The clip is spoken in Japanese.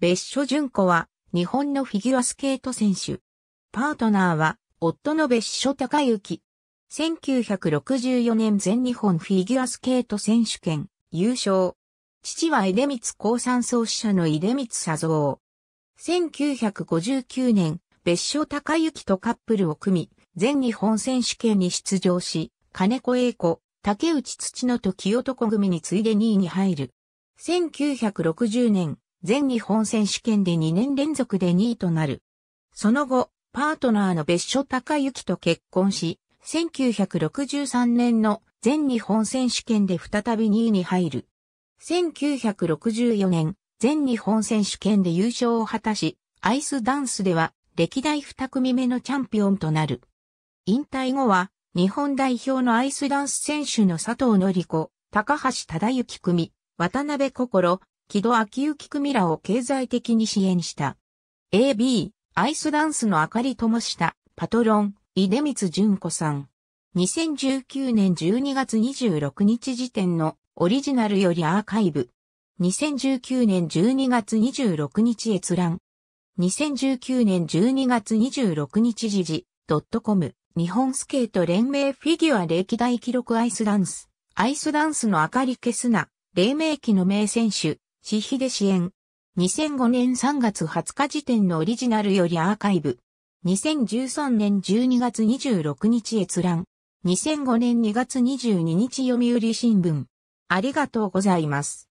別所淳子は日本のフィギュアスケート選手。パートナーは夫の別所隆之。1964年全日本フィギュアスケート選手権優勝。父は出光高山創始者の出光佐造。1959年、別所隆之とカップルを組み、全日本選手権に出場し、金子栄子、竹内土の時男組に次いで2位に入る。1960年、全日本選手権で2年連続で2位となる。その後、パートナーの別所隆之と結婚し、1963年の全日本選手権で再び2位に入る。1964年、全日本選手権で優勝を果たし、アイスダンスでは歴代2組目のチャンピオンとなる。引退後は、日本代表のアイスダンス選手の佐藤則子、高橋忠之組、渡辺心、木戸秋行組らを経済的に支援した。AB、アイスダンスの明かりともした、パトロン、井出光純子さん。2019年12月26日時点のオリジナルよりアーカイブ。2019年12月26日閲覧。2019年12月26日時事、ドットコム、日本スケート連盟フィギュア歴代記録アイスダンス、アイスダンスの明かり消すな、黎明期の名選手、私費で支援。2005年3月20日時点のオリジナルよりアーカイブ。2013年12月26日閲覧。2005年2月22日読売新聞。ありがとうございます。